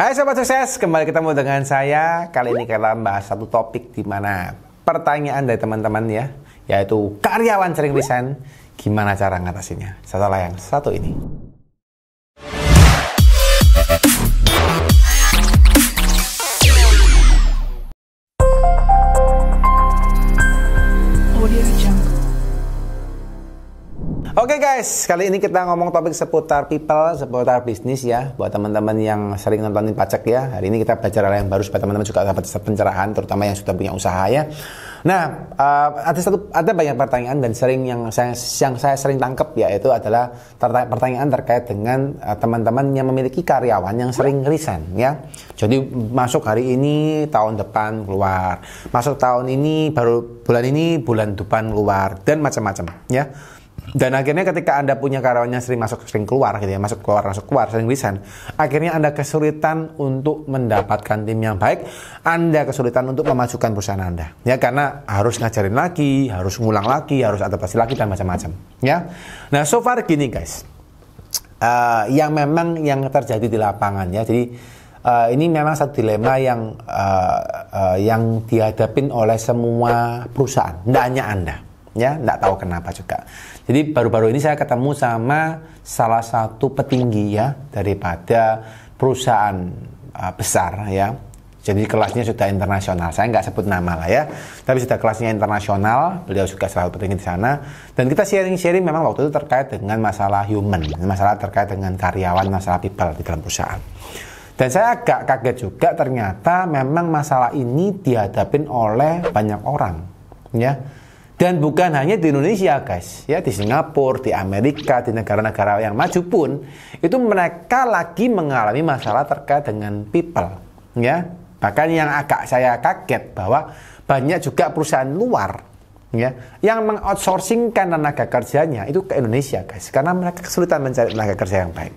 Hai sahabat sukses, kembali ketemu dengan saya. Kali ini kita bahas satu topik di mana pertanyaan dari teman-teman ya, yaitu karyawan sering resign, gimana cara ngatasinya? Setelah yang satu ini. Oke okay guys, kali ini kita ngomong topik seputar people, seputar bisnis ya. Buat teman-teman yang sering nontonin pacak ya, hari ini kita belajar hal yang baru supaya teman-teman juga dapat pencerahan, terutama yang sudah punya usaha ya. Nah, uh, ada satu ada banyak pertanyaan dan sering yang saya yang saya sering tangkap yaitu adalah pertanyaan terkait dengan teman eh, teman-teman yang memiliki karyawan yang sering resign ya. Jadi masuk hari ini tahun depan keluar, masuk tahun ini baru bulan ini bulan depan keluar dan macam-macam ya dan akhirnya ketika anda punya karyawannya sering masuk sering keluar gitu ya masuk keluar masuk keluar sering resign akhirnya anda kesulitan untuk mendapatkan tim yang baik anda kesulitan untuk memajukan perusahaan anda ya karena harus ngajarin lagi harus ngulang lagi harus adaptasi lagi dan macam-macam ya nah so far gini guys uh, yang memang yang terjadi di lapangan ya jadi uh, ini memang satu dilema yang uh, uh, yang dihadapin oleh semua perusahaan, tidak hanya anda ya nggak tahu kenapa juga jadi baru-baru ini saya ketemu sama salah satu petinggi ya daripada perusahaan uh, besar ya jadi kelasnya sudah internasional saya nggak sebut nama lah ya tapi sudah kelasnya internasional beliau juga salah satu petinggi di sana dan kita sharing-sharing memang waktu itu terkait dengan masalah human masalah terkait dengan karyawan masalah people di dalam perusahaan dan saya agak kaget juga ternyata memang masalah ini dihadapin oleh banyak orang ya dan bukan hanya di Indonesia, guys. Ya, di Singapura, di Amerika, di negara-negara yang maju pun itu mereka lagi mengalami masalah terkait dengan people, ya. Bahkan yang agak saya kaget bahwa banyak juga perusahaan luar ya yang mengoutsourcingkan tenaga kerjanya itu ke Indonesia, guys. Karena mereka kesulitan mencari tenaga kerja yang baik.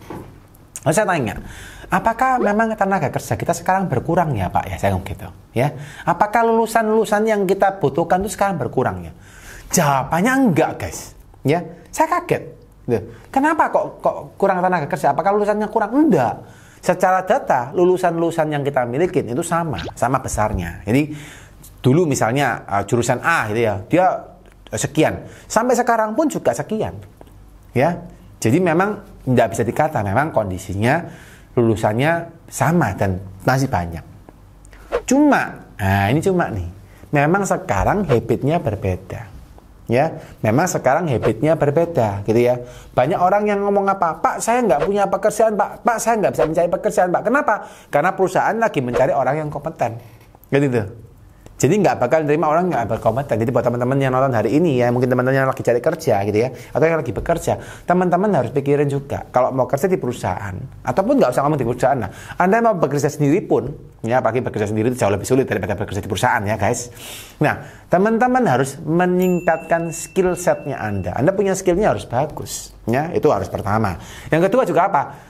Nah, saya tanya, apakah memang tenaga kerja kita sekarang berkurang ya Pak ya saya ngomong gitu ya apakah lulusan-lulusan yang kita butuhkan itu sekarang berkurang ya jawabannya enggak guys ya saya kaget gitu. kenapa kok kok kurang tenaga kerja apakah lulusannya kurang enggak secara data lulusan-lulusan yang kita miliki itu sama sama besarnya jadi dulu misalnya uh, jurusan A gitu ya dia uh, sekian sampai sekarang pun juga sekian ya jadi memang tidak bisa dikata memang kondisinya lulusannya sama dan masih banyak. Cuma, nah ini cuma nih, memang sekarang habitnya berbeda. Ya, memang sekarang habitnya berbeda gitu ya. Banyak orang yang ngomong apa, Pak saya nggak punya pekerjaan Pak, Pak saya nggak bisa mencari pekerjaan Pak. Kenapa? Karena perusahaan lagi mencari orang yang kompeten. Gitu jadi nggak bakal nerima orang nggak berkompeten. Jadi buat teman-teman yang nonton hari ini ya, mungkin teman-teman yang lagi cari kerja gitu ya, atau yang lagi bekerja, teman-teman harus pikirin juga kalau mau kerja di perusahaan, ataupun nggak usah ngomong di perusahaan lah. Anda mau bekerja sendiri pun, ya pagi bekerja sendiri itu jauh lebih sulit daripada bekerja di perusahaan ya guys. Nah, teman-teman harus meningkatkan skill setnya Anda. Anda punya skillnya harus bagus, ya itu harus pertama. Yang kedua juga apa?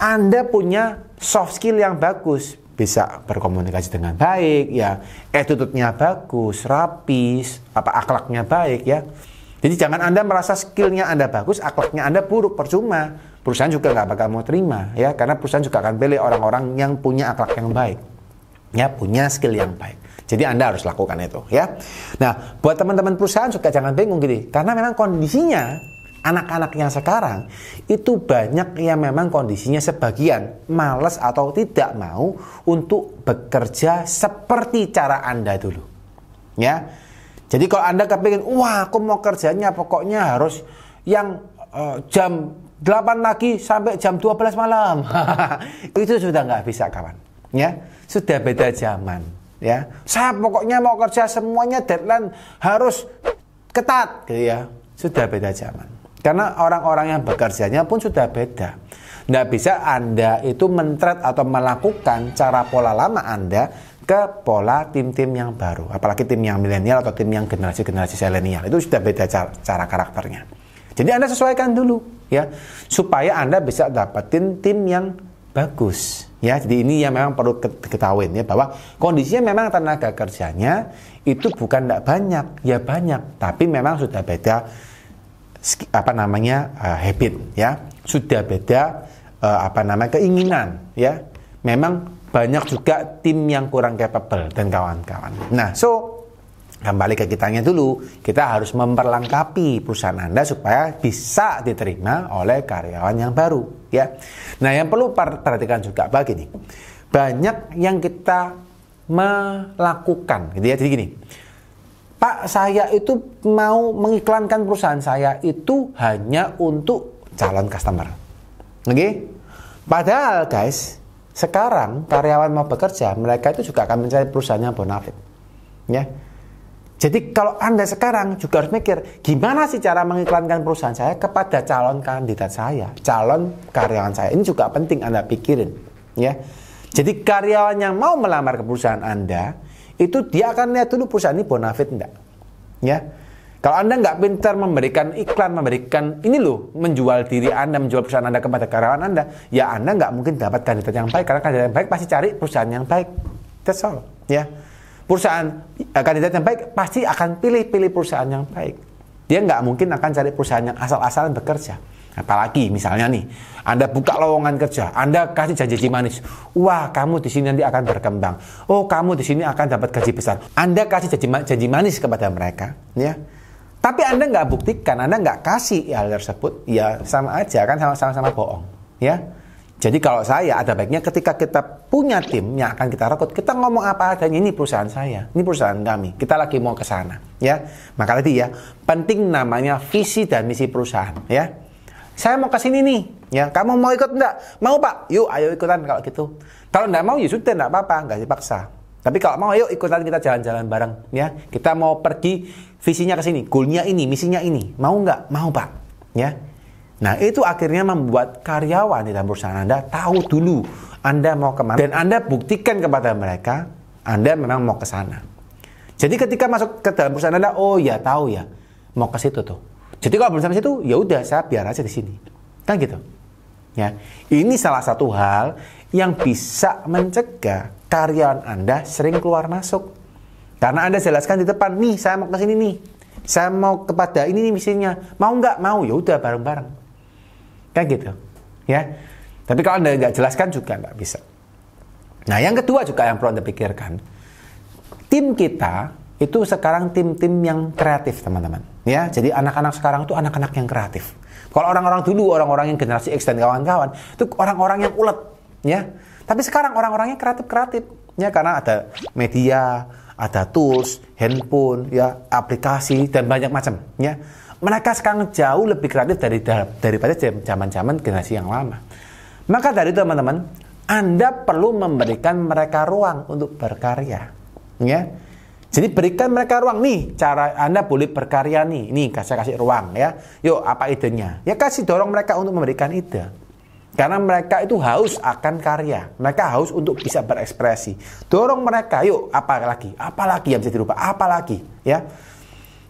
Anda punya soft skill yang bagus bisa berkomunikasi dengan baik ya attitude-nya eh, bagus rapi, apa akhlaknya baik ya jadi jangan anda merasa skillnya anda bagus akhlaknya anda buruk percuma perusahaan juga nggak bakal mau terima ya karena perusahaan juga akan pilih orang-orang yang punya akhlak yang baik ya punya skill yang baik jadi anda harus lakukan itu ya nah buat teman-teman perusahaan juga jangan bingung gini karena memang kondisinya anak-anak yang sekarang itu banyak yang memang kondisinya sebagian males atau tidak mau untuk bekerja seperti cara Anda dulu. Ya. Jadi kalau Anda kepingin, wah aku mau kerjanya pokoknya harus yang uh, jam 8 lagi sampai jam 12 malam. itu sudah nggak bisa kawan. Ya, sudah beda zaman. Ya, saya pokoknya mau kerja semuanya deadline harus ketat gitu ya. Sudah beda zaman. Karena orang-orang yang bekerjanya pun sudah beda. Nggak bisa Anda itu mentret atau melakukan cara pola lama Anda ke pola tim-tim yang baru. Apalagi tim yang milenial atau tim yang generasi-generasi selenial. Itu sudah beda cara, cara karakternya. Jadi Anda sesuaikan dulu ya supaya Anda bisa dapetin tim yang bagus ya. Jadi ini yang memang perlu diketahui ya bahwa kondisinya memang tenaga kerjanya itu bukan tidak banyak ya banyak tapi memang sudah beda apa namanya uh, habit ya sudah beda uh, apa namanya keinginan ya memang banyak juga tim yang kurang capable dan kawan-kawan nah so kembali ke kitanya dulu kita harus memperlengkapi perusahaan anda supaya bisa diterima oleh karyawan yang baru ya nah yang perlu perhatikan juga begini banyak yang kita melakukan gitu ya jadi gini Pak, saya itu mau mengiklankan perusahaan saya itu hanya untuk calon customer. Oke? Okay? Padahal guys, sekarang karyawan mau bekerja, mereka itu juga akan mencari perusahaan yang bonafit. Ya. Jadi kalau Anda sekarang juga harus mikir, gimana sih cara mengiklankan perusahaan saya kepada calon kandidat saya, calon karyawan saya. Ini juga penting Anda pikirin, ya. Jadi karyawan yang mau melamar ke perusahaan Anda, itu dia akan lihat dulu perusahaan ini bonafit enggak. Ya. Kalau Anda nggak pintar memberikan iklan, memberikan ini loh, menjual diri Anda, menjual perusahaan Anda kepada karyawan Anda, ya Anda nggak mungkin dapat kandidat yang baik karena kandidat yang baik pasti cari perusahaan yang baik. That's all, ya. Perusahaan eh, kandidat yang baik pasti akan pilih-pilih perusahaan yang baik. Dia nggak mungkin akan cari perusahaan yang asal-asalan bekerja. Apalagi misalnya nih, Anda buka lowongan kerja, Anda kasih janji janji manis. Wah, kamu di sini nanti akan berkembang. Oh, kamu di sini akan dapat gaji besar. Anda kasih janji, janji manis kepada mereka, ya. Tapi Anda nggak buktikan, Anda nggak kasih hal tersebut, ya sama aja kan sama-sama bohong, ya. Jadi kalau saya ada baiknya ketika kita punya tim yang akan kita rekrut, kita ngomong apa adanya ini perusahaan saya, ini perusahaan kami, kita lagi mau ke sana, ya. Maka tadi ya, penting namanya visi dan misi perusahaan, ya saya mau ke sini nih, ya kamu mau ikut enggak Mau pak? Yuk, ayo ikutan kalau gitu. Kalau enggak mau, ya sudah enggak apa-apa, enggak dipaksa. Tapi kalau mau, ayo ikutan kita jalan-jalan bareng, ya. Kita mau pergi, visinya ke sini, goalnya ini, misinya ini, mau enggak Mau pak, ya. Nah itu akhirnya membuat karyawan di dalam perusahaan Anda tahu dulu Anda mau kemana dan Anda buktikan kepada mereka Anda memang mau ke sana. Jadi ketika masuk ke dalam perusahaan Anda, oh ya tahu ya, mau ke situ tuh. Jadi kalau belum sampai situ, ya udah saya biar aja di sini. Kan gitu. Ya. Ini salah satu hal yang bisa mencegah karyawan Anda sering keluar masuk. Karena Anda jelaskan di depan, nih saya mau ke sini nih. Saya mau kepada ini nih misinya. Mau nggak? Mau. Ya udah bareng-bareng. Kan gitu. Ya. Tapi kalau Anda nggak jelaskan juga nggak bisa. Nah yang kedua juga yang perlu Anda pikirkan. Tim kita itu sekarang tim-tim yang kreatif teman-teman ya jadi anak-anak sekarang itu anak-anak yang kreatif kalau orang-orang dulu orang-orang yang generasi X dan kawan-kawan itu orang-orang yang ulet ya tapi sekarang orang-orangnya kreatif-kreatif ya karena ada media ada tools handphone ya aplikasi dan banyak macam ya mereka sekarang jauh lebih kreatif dari daripada zaman-zaman generasi yang lama maka dari itu teman-teman anda perlu memberikan mereka ruang untuk berkarya ya jadi berikan mereka ruang nih, cara Anda boleh berkarya nih, nih kasih kasih ruang ya. Yuk apa idenya? Ya kasih dorong mereka untuk memberikan ide. Karena mereka itu haus akan karya, mereka haus untuk bisa berekspresi. Dorong mereka, yuk apa lagi? Apa lagi yang bisa dirubah? Apa lagi? Ya.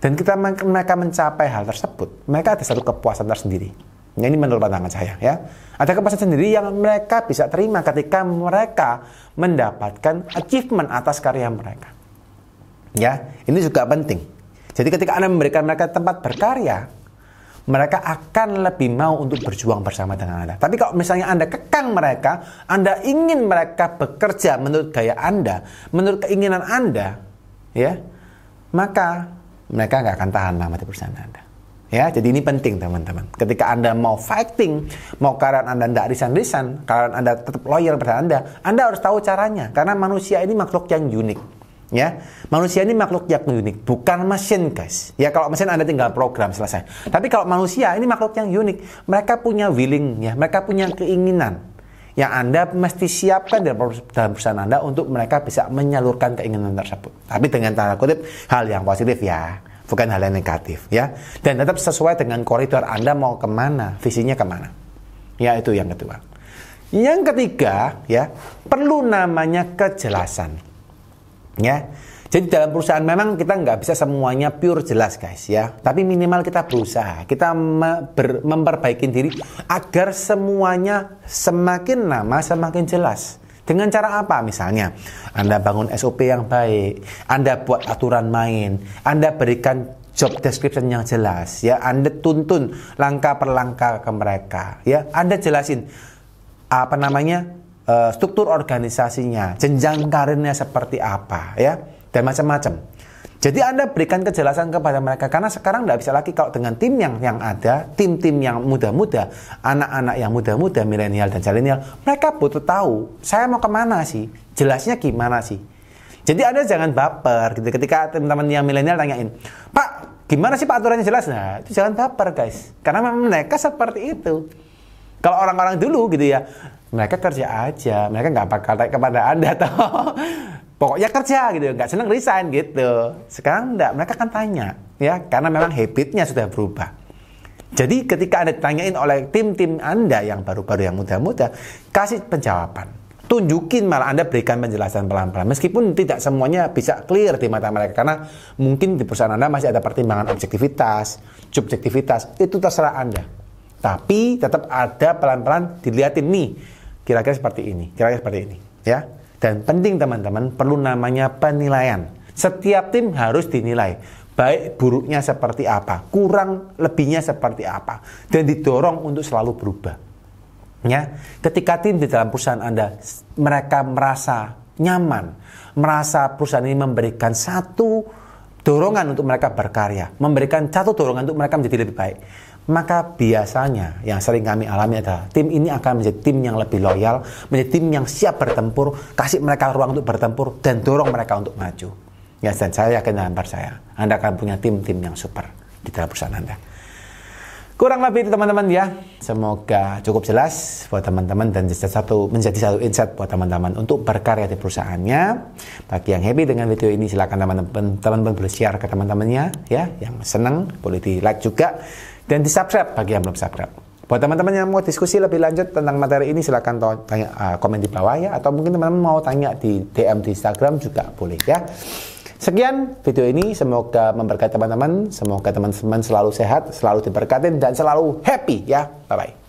Dan kita mereka mencapai hal tersebut, mereka ada satu kepuasan tersendiri. Ya, ini menurut pandangan saya ya. Ada kepuasan sendiri yang mereka bisa terima ketika mereka mendapatkan achievement atas karya mereka. Ya, ini juga penting. Jadi ketika Anda memberikan mereka tempat berkarya, mereka akan lebih mau untuk berjuang bersama dengan Anda. Tapi kalau misalnya Anda kekang mereka, Anda ingin mereka bekerja menurut gaya Anda, menurut keinginan Anda, ya, maka mereka nggak akan tahan lama di perusahaan Anda. Ya, jadi ini penting teman-teman. Ketika Anda mau fighting, mau karena Anda tidak risan-risan, karena Anda tetap loyal pada Anda, Anda harus tahu caranya. Karena manusia ini makhluk yang unik ya manusia ini makhluk yang unik bukan mesin guys ya kalau mesin anda tinggal program selesai tapi kalau manusia ini makhluk yang unik mereka punya willing ya mereka punya keinginan yang anda mesti siapkan dalam, perusahaan anda untuk mereka bisa menyalurkan keinginan tersebut tapi dengan tanda kutip hal yang positif ya bukan hal yang negatif ya dan tetap sesuai dengan koridor anda mau kemana visinya kemana ya itu yang kedua yang ketiga ya perlu namanya kejelasan ya jadi dalam perusahaan memang kita nggak bisa semuanya pure jelas guys ya. Tapi minimal kita berusaha, kita me ber memperbaiki diri agar semuanya semakin lama semakin jelas. Dengan cara apa misalnya? Anda bangun SOP yang baik, Anda buat aturan main, Anda berikan job description yang jelas ya. Anda tuntun langkah per langkah ke mereka ya. Anda jelasin apa namanya? Eh, struktur organisasinya, jenjang karirnya seperti apa, ya, dan macam-macam. Jadi Anda berikan kejelasan kepada mereka karena sekarang tidak bisa lagi kalau dengan tim yang yang ada, tim-tim yang muda-muda, anak-anak yang muda-muda, milenial dan milenial, mereka butuh tahu saya mau kemana sih, jelasnya gimana sih. Jadi Anda jangan baper gitu ketika teman-teman yang milenial tanyain, Pak gimana sih Pak aturannya jelas? Nah itu jangan baper guys, karena memang mereka seperti itu. Kalau orang-orang dulu gitu ya, mereka kerja aja mereka nggak bakal tarik kepada anda toh pokoknya kerja gitu nggak seneng resign gitu sekarang enggak mereka akan tanya ya karena memang habitnya sudah berubah jadi ketika anda ditanyain oleh tim-tim anda yang baru-baru yang muda-muda kasih penjawaban tunjukin malah anda berikan penjelasan pelan-pelan meskipun tidak semuanya bisa clear di mata mereka karena mungkin di perusahaan anda masih ada pertimbangan objektivitas subjektivitas itu terserah anda tapi tetap ada pelan-pelan dilihatin nih Kira-kira seperti ini, kira-kira seperti ini, ya. Dan penting teman-teman, perlu namanya penilaian. Setiap tim harus dinilai, baik buruknya seperti apa, kurang lebihnya seperti apa, dan didorong untuk selalu berubah. Ya, ketika tim di dalam perusahaan Anda mereka merasa nyaman, merasa perusahaan ini memberikan satu dorongan untuk mereka berkarya, memberikan satu dorongan untuk mereka menjadi lebih baik maka biasanya yang sering kami alami adalah tim ini akan menjadi tim yang lebih loyal, menjadi tim yang siap bertempur, kasih mereka ruang untuk bertempur dan dorong mereka untuk maju. Ya, dan saya yakin dan percaya, Anda akan punya tim-tim yang super di dalam perusahaan Anda. Kurang lebih itu teman-teman ya. Semoga cukup jelas buat teman-teman dan jadi satu menjadi satu insight buat teman-teman untuk berkarya di perusahaannya. Bagi yang happy dengan video ini silahkan teman-teman teman-teman boleh share ke teman-temannya ya. Yang senang boleh di like juga dan di subscribe bagi yang belum subscribe. Buat teman-teman yang mau diskusi lebih lanjut tentang materi ini silahkan tanya, uh, komen di bawah ya atau mungkin teman-teman mau tanya di DM di Instagram juga boleh ya. Sekian video ini, semoga memberkati teman-teman, semoga teman-teman selalu sehat, selalu diberkati dan selalu happy ya. Bye bye.